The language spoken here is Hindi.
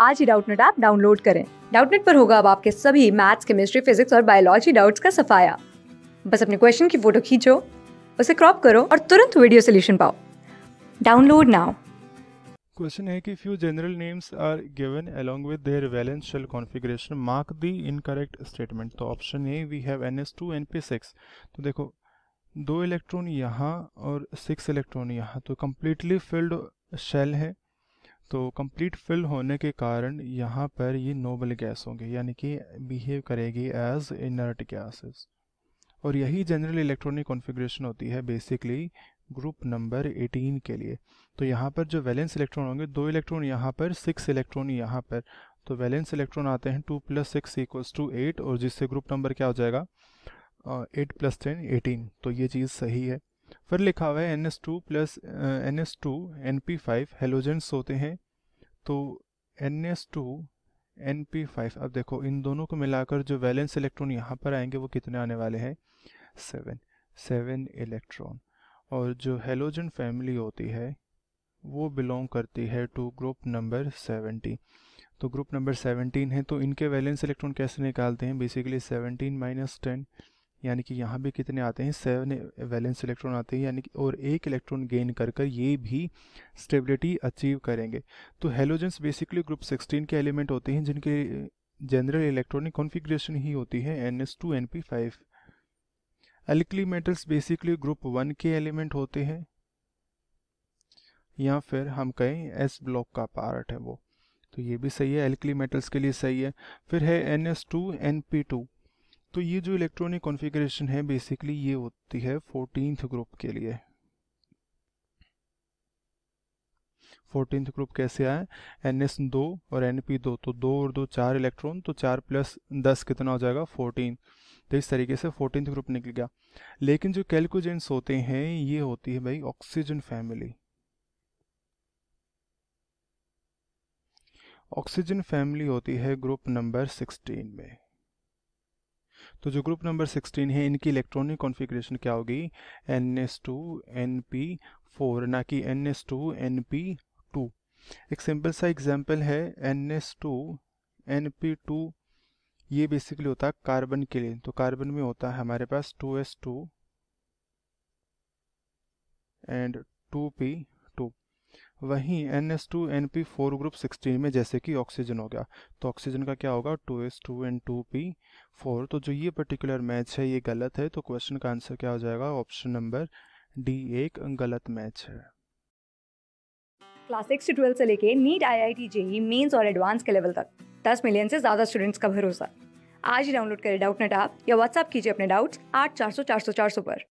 आज ही डाउटनेट ऐप डाउनलोड करें डाउटनेट पर होगा अब आपके सभी मैथ्स केमिस्ट्री फिजिक्स और बायोलॉजी डाउट्स का सफाया बस अपने क्वेश्चन की फोटो खींचो उसे क्रॉप करो और तुरंत वीडियो सोल्यूशन पाओ डाउनलोड नाउ क्वेश्चन है कि few general names are given along with their valence shell configuration mark the incorrect statement तो option A we have N N S two P six तो देखो दो इलेक्ट्रॉन यहाँ और सिक्स इलेक्ट्रॉन यहाँ तो कम्प्लीटली फिल्ड शेल है तो कंप्लीट फिल होने के कारण यहाँ पर ये नोबल गैस होंगे यानी कि बिहेव करेगी एज इनर्ट गैसेस और यही जनरल इलेक्ट्रॉनिक कॉन्फ़िगरेशन होती है बेसिकली ग्रुप नंबर 18 के लिए तो यहाँ पर जो वैलेंस इलेक्ट्रॉन होंगे दो इलेक्ट्रॉन यहाँ पर सिक्स इलेक्ट्रॉन यहाँ पर तो वैलेंस इलेक्ट्रॉन आते हैं two plus six equals to eight और जिससे ग्रुप नंबर क्या हो जाएगा एट प्लस टेन एटीन तो ये चीज़ सही है फिर लिखा हुआ है N S two plus N S to N P five halogens होते हैं तो एन एस टू एन पी फाइव अब देखो इन दोनों को मिलाकर जो वैलेंस इलेक्ट्रॉन यहाँ पर आएंगे वो कितने आने वाले हैं सेवन सेवन इलेक्ट्रॉन और जो हेलोजन फैमिली होती है वो बिलोंग करती है टू ग्रुप नंबर सेवेंटी तो ग्रुप नंबर सेवनटीन है तो इनके वैलेंस इलेक्ट्रॉन कैसे निकालते हैं बेसिकली सेवनटीन माइनस टेन यानी कि यहाँ भी कितने आते हैं सेवन वैलेंस इलेक्ट्रॉन आते हैं यानी कि और एक इलेक्ट्रॉन गेन कर कर ये भी स्टेबिलिटी अचीव करेंगे तो हेलोजेंस बेसिकली ग्रुप 16 के एलिमेंट होते हैं जिनके जनरल इलेक्ट्रॉनिक कॉन्फ़िगरेशन ही होती है N S to N P five alkali metals basically group one के एलिमेंट होते हैं या फिर हम कहें एस ब्लॉक का पार्ट है वो तो ये भी सही है एल्कली मेटल्स के लिए सही है फिर है N S to N P two तो ये जो इलेक्ट्रॉनिक कॉन्फ़िगरेशन है बेसिकली ये होती है फोर्टीन ग्रुप के लिए फोर्टीन ग्रुप कैसे आए एन एस दो और एन पी दो तो दो और दो चार इलेक्ट्रॉन तो चार प्लस दस कितना हो जाएगा फोर्टीन तो इस तरीके से फोर्टीन ग्रुप निकल गया लेकिन जो कैलकुजेंट्स होते हैं ये होती है भाई ऑक्सीजन फैमिली ऑक्सीजन फैमिली होती है ग्रुप नंबर सिक्सटीन में तो जो ग्रुप नंबर सिक्सटीन है इनकी इलेक्ट्रॉनिक कॉन्फ़िगरेशन क्या होगी N S to N P four ना कि N S to N P two एक सिंपल सा एग्जाम्पल है N S to N P two ये बेसिकली होता है कार्बन के लिए तो कार्बन में होता है हमारे पास two S two and two P वहीं N S to N P four group sixteen में जैसे कि ऑक्सीजन हो गया तो ऑक्सीजन का क्या होगा two S to and two P four तो जो ये पर्टिकुलर मैच है ये गलत है तो क्वेश्चन का आंसर क्या हो जाएगा ऑप्शन नंबर डी एक गलत मैच है क्लास सिक्स से ट्वेल्थ से लेके NEET I I T JEE mains और एडवांस के लेवल तक दस मिलियन से ज़्यादा स्टूडेंट्स का भरोसा आज ही डाउनलोड करें डाउट नेट आप या व्हाट्सअप कीजिए अपने डाउट्स आठ चार सौ चार सौ चार सौ पर